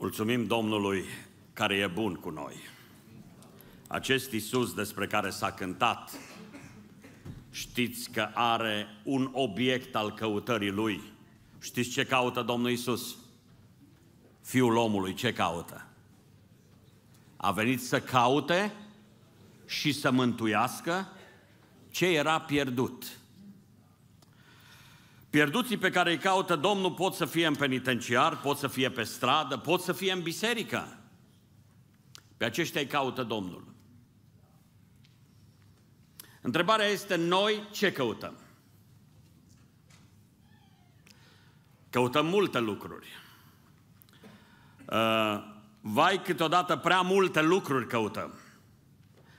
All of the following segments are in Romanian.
Mulțumim Domnului care e bun cu noi. Acest Isus despre care s-a cântat, știți că are un obiect al căutării Lui. Știți ce caută Domnul Isus? Fiul omului ce caută? A venit să caute și să mântuiască ce era pierdut. Pierduții pe care îi caută Domnul pot să fie în penitenciar, pot să fie pe stradă, pot să fie în biserică. Pe aceștia îi caută Domnul. Întrebarea este, noi ce căutăm? Căutăm multe lucruri. Uh, vai, câteodată prea multe lucruri căutăm.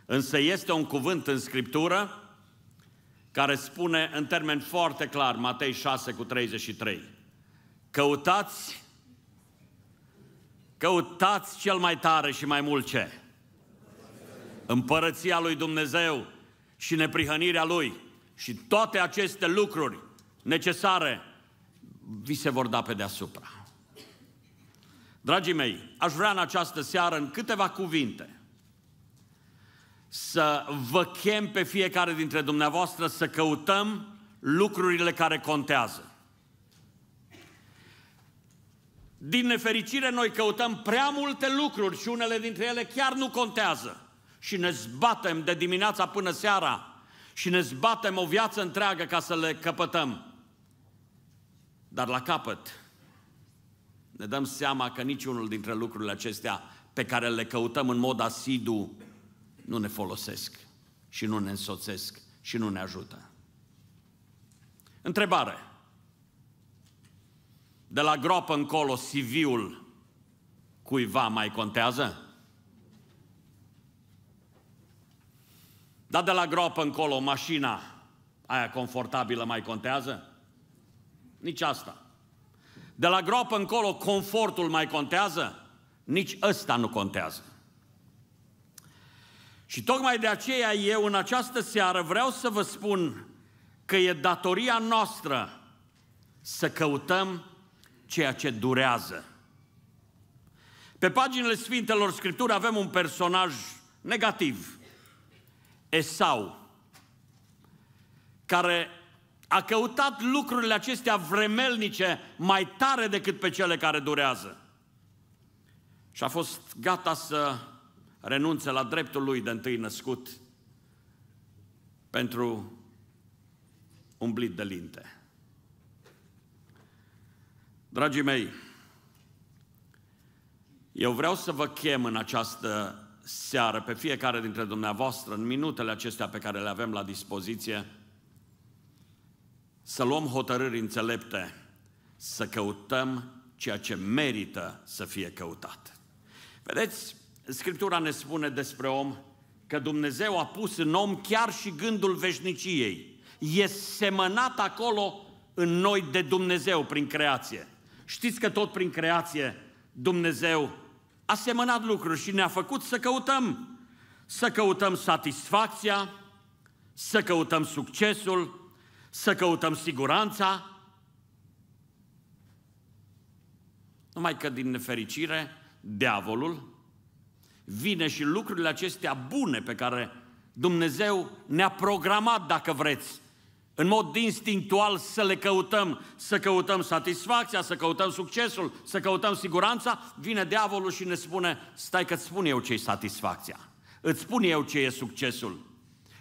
Însă este un cuvânt în Scriptură care spune în termen foarte clar, Matei 6 cu 33, căutați, căutați cel mai tare și mai mult ce? Împărăția lui Dumnezeu și neprihănirea Lui și toate aceste lucruri necesare vi se vor da pe deasupra. Dragii mei, aș vrea în această seară, în câteva cuvinte, să vă chem pe fiecare dintre dumneavoastră să căutăm lucrurile care contează. Din nefericire, noi căutăm prea multe lucruri și unele dintre ele chiar nu contează. Și ne zbatem de dimineața până seara și ne zbatem o viață întreagă ca să le căpătăm. Dar la capăt ne dăm seama că niciunul dintre lucrurile acestea pe care le căutăm în mod asidu nu ne folosesc și nu ne însoțesc și nu ne ajută. Întrebare. De la groapă încolo, CV-ul cuiva mai contează? Dar de la groapă încolo, mașina aia confortabilă mai contează? Nici asta. De la groapă încolo, confortul mai contează? Nici ăsta nu contează. Și tocmai de aceea eu în această seară vreau să vă spun că e datoria noastră să căutăm ceea ce durează. Pe paginile Sfintelor Scripturi avem un personaj negativ, Esau, care a căutat lucrurile acestea vremelnice mai tare decât pe cele care durează. Și a fost gata să renunță la dreptul lui de întâi născut pentru umblit de linte. Dragii mei, eu vreau să vă chem în această seară pe fiecare dintre dumneavoastră, în minutele acestea pe care le avem la dispoziție, să luăm hotărâri înțelepte, să căutăm ceea ce merită să fie căutat. Vedeți, Scriptura ne spune despre om că Dumnezeu a pus în om chiar și gândul veșniciei. E semănat acolo în noi de Dumnezeu prin creație. Știți că tot prin creație Dumnezeu a semănat lucruri și ne-a făcut să căutăm. Să căutăm satisfacția, să căutăm succesul, să căutăm siguranța. Numai că din nefericire, diavolul vine și lucrurile acestea bune pe care Dumnezeu ne-a programat, dacă vreți, în mod instinctual să le căutăm, să căutăm satisfacția, să căutăm succesul, să căutăm siguranța, vine diavolul și ne spune, stai că îți spun eu ce e satisfacția, îți spun eu ce e succesul,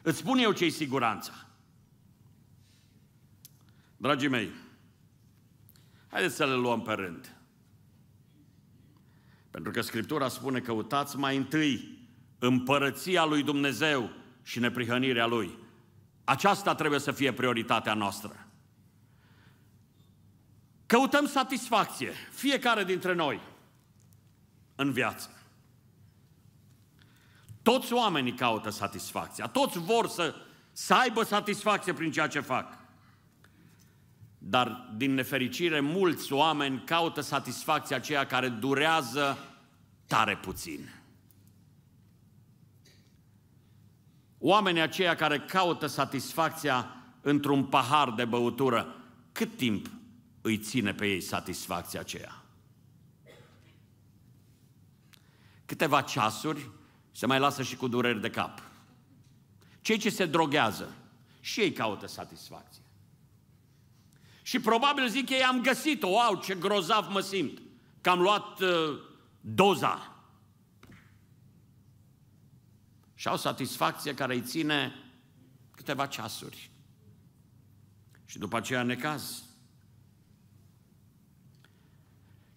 îți spun eu ce e siguranța. Dragii mei, haideți să le luăm pe rând. Pentru că Scriptura spune, căutați mai întâi împărăția lui Dumnezeu și neprihănirea lui. Aceasta trebuie să fie prioritatea noastră. Căutăm satisfacție, fiecare dintre noi, în viață. Toți oamenii caută satisfacția, toți vor să, să aibă satisfacție prin ceea ce fac. Dar, din nefericire, mulți oameni caută satisfacția aceea care durează tare puțin. Oamenii aceia care caută satisfacția într-un pahar de băutură, cât timp îi ține pe ei satisfacția aceea? Câteva ceasuri se mai lasă și cu dureri de cap. Cei ce se droghează, și ei caută satisfacție. Și probabil zic ei, am găsit-o, wow, ce grozav mă simt, că am luat uh, doza. Și au satisfacție care îi ține câteva ceasuri. Și după aceea necaz.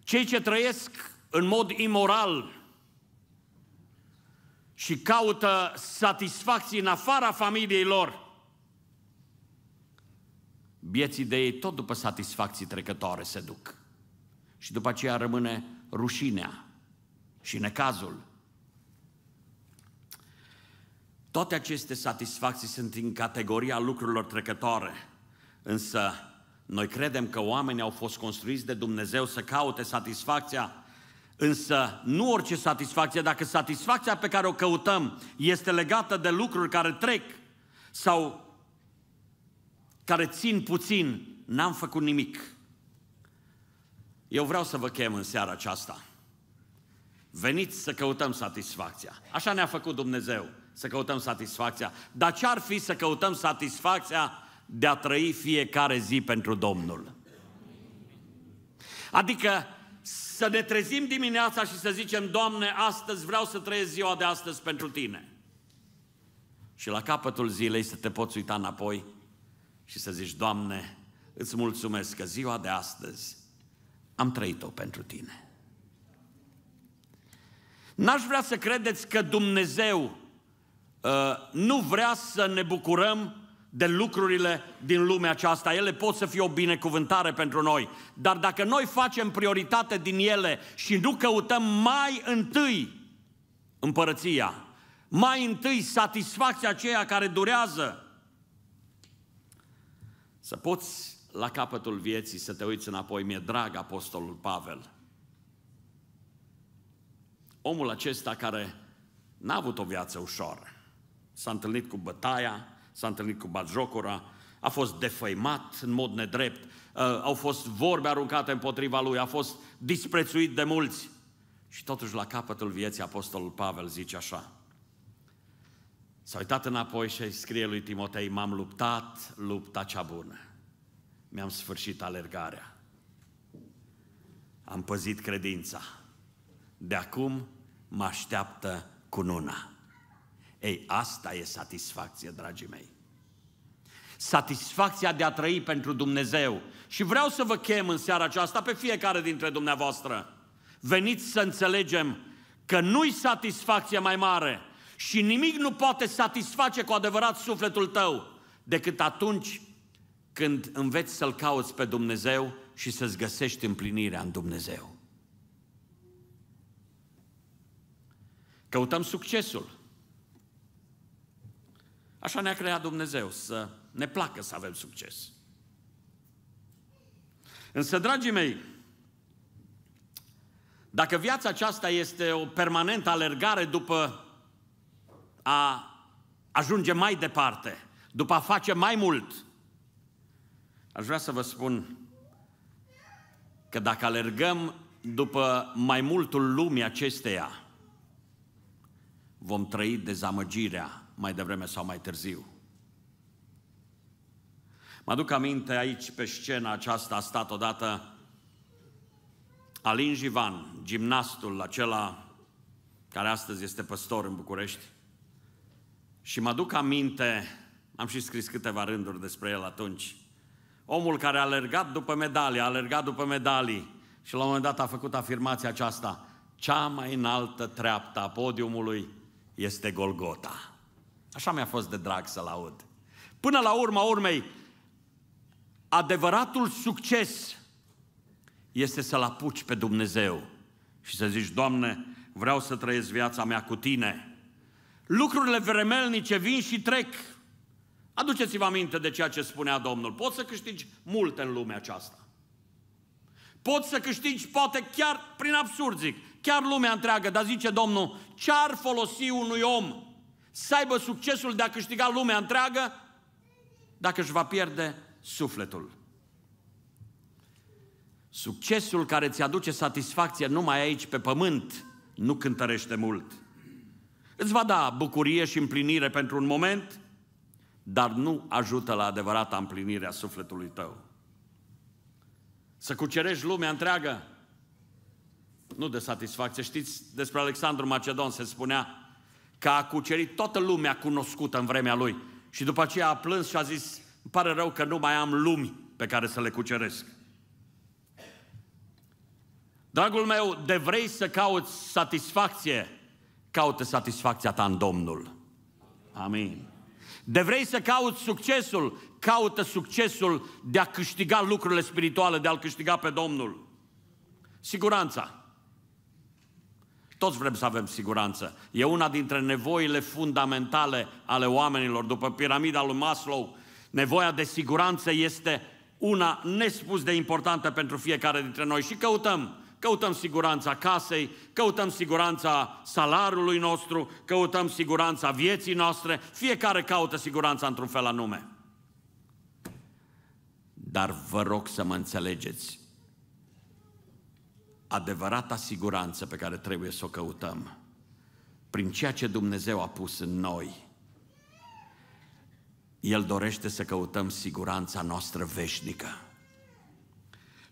Cei ce trăiesc în mod imoral și caută satisfacții în afara familiei lor, Vieții de ei tot după satisfacții trecătoare se duc. Și după aceea rămâne rușinea și necazul. Toate aceste satisfacții sunt în categoria lucrurilor trecătoare, însă noi credem că oamenii au fost construiți de Dumnezeu să caute satisfacția Însă nu orice satisfacție, dacă satisfacția pe care o căutăm este legată de lucruri care trec sau care țin puțin, n-am făcut nimic. Eu vreau să vă chem în seara aceasta. Veniți să căutăm satisfacția. Așa ne-a făcut Dumnezeu, să căutăm satisfacția. Dar ce ar fi să căutăm satisfacția de a trăi fiecare zi pentru Domnul? Adică să ne trezim dimineața și să zicem, Doamne, astăzi vreau să trăiesc ziua de astăzi pentru Tine. Și la capătul zilei să te poți uita înapoi și să zici, Doamne, îți mulțumesc că ziua de astăzi am trăit-o pentru Tine. N-aș vrea să credeți că Dumnezeu uh, nu vrea să ne bucurăm de lucrurile din lumea aceasta. Ele pot să fie o binecuvântare pentru noi, dar dacă noi facem prioritate din ele și nu căutăm mai întâi împărăția, mai întâi satisfacția aceea care durează, să poți la capătul vieții să te uiți înapoi, mi-e drag apostolul Pavel. Omul acesta care n-a avut o viață ușoară. S-a întâlnit cu bătaia, s-a întâlnit cu batjocura, a fost defăimat în mod nedrept, uh, au fost vorbe aruncate împotriva lui, a fost disprețuit de mulți. Și totuși la capătul vieții apostolul Pavel zice așa, S-a uitat înapoi și scrie lui Timotei, m-am luptat lupta cea bună. Mi-am sfârșit alergarea. Am păzit credința. De acum mă așteaptă cununa. Ei, asta e satisfacție, dragii mei. Satisfacția de a trăi pentru Dumnezeu. Și vreau să vă chem în seara aceasta pe fiecare dintre dumneavoastră. Veniți să înțelegem că nu-i satisfacție mai mare și nimic nu poate satisface cu adevărat sufletul tău decât atunci când înveți să-L cauți pe Dumnezeu și să-ți găsești împlinirea în Dumnezeu. Căutăm succesul. Așa ne-a creat Dumnezeu, să ne placă să avem succes. Însă, dragii mei, dacă viața aceasta este o permanentă alergare după a ajunge mai departe, după a face mai mult, aș vrea să vă spun că dacă alergăm după mai multul lumii acesteia, vom trăi dezamăgirea mai devreme sau mai târziu. Mă aduc aminte aici pe scena aceasta a stat odată Alin Jivan, gimnastul acela care astăzi este păstor în București. Și mă duc aminte, am și scris câteva rânduri despre el atunci, omul care a alergat după medalii, a alergat după medalii și la un moment dat a făcut afirmația aceasta, cea mai înaltă treaptă a podiumului este Golgota. Așa mi-a fost de drag să-l aud. Până la urma urmei, adevăratul succes este să-L apuci pe Dumnezeu și să zici, Doamne, vreau să trăiesc viața mea cu Tine. Lucrurile vremelnice vin și trec. Aduceți-vă aminte de ceea ce spunea Domnul. Poți să câștigi multe în lumea aceasta. Poți să câștigi, poate chiar prin absurd zic, chiar lumea întreagă, dar zice Domnul, ce-ar folosi unui om să aibă succesul de a câștiga lumea întreagă dacă își va pierde sufletul? Succesul care ți aduce satisfacție numai aici pe pământ nu cântărește mult. Îți va da bucurie și împlinire pentru un moment, dar nu ajută la adevărata împlinire a sufletului tău. Să cucerești lumea întreagă, nu de satisfacție. Știți, despre Alexandru Macedon se spunea că a cucerit toată lumea cunoscută în vremea lui și după aceea a plâns și a zis, îmi pare rău că nu mai am lumi pe care să le cuceresc. Dragul meu, de vrei să cauți satisfacție caută satisfacția ta în Domnul. Amin. De vrei să cauți succesul, caută succesul de a câștiga lucrurile spirituale, de a-L câștiga pe Domnul. Siguranța. Toți vrem să avem siguranță. E una dintre nevoile fundamentale ale oamenilor. După piramida lui Maslow, nevoia de siguranță este una nespus de importantă pentru fiecare dintre noi și căutăm Căutăm siguranța casei, căutăm siguranța salarului nostru, căutăm siguranța vieții noastre, fiecare caută siguranța într-un fel anume. Dar vă rog să mă înțelegeți, adevărata siguranță pe care trebuie să o căutăm, prin ceea ce Dumnezeu a pus în noi, El dorește să căutăm siguranța noastră veșnică.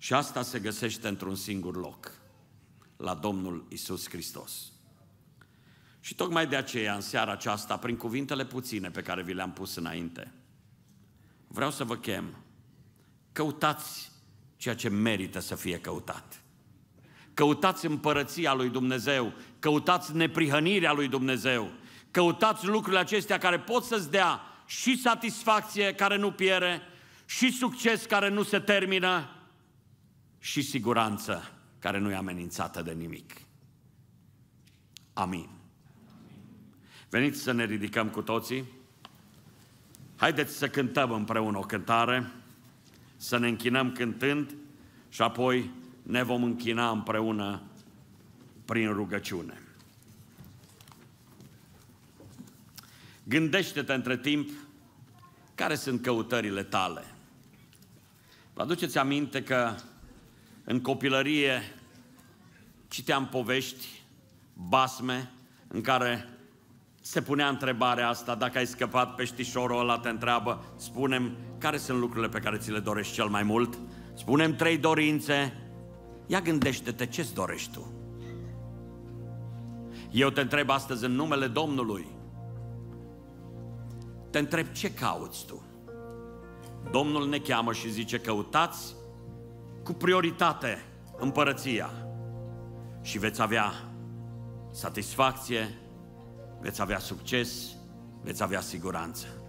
Și asta se găsește într-un singur loc, la Domnul Isus Hristos. Și tocmai de aceea, în seara aceasta, prin cuvintele puține pe care vi le-am pus înainte, vreau să vă chem, căutați ceea ce merită să fie căutat. Căutați împărăția lui Dumnezeu, căutați neprihănirea lui Dumnezeu, căutați lucrurile acestea care pot să-ți dea și satisfacție care nu piere, și succes care nu se termină, și siguranță care nu e amenințată de nimic. Amin. Veniți să ne ridicăm cu toții. Haideți să cântăm împreună o cântare, să ne închinăm cântând și apoi ne vom închina împreună prin rugăciune. Gândește-te între timp care sunt căutările tale. Vă aduceți aminte că în copilărie citeam povești, basme, în care se punea întrebarea asta, dacă ai scăpat peștișorul ăla, te întreabă, spunem care sunt lucrurile pe care ți le dorești cel mai mult, spunem trei dorințe, ia gândește-te ce-ți dorești tu. Eu te întreb astăzi în numele Domnului, te întreb ce cauți tu. Domnul ne cheamă și zice, căutați cu prioritate împărăția și veți avea satisfacție, veți avea succes, veți avea siguranță.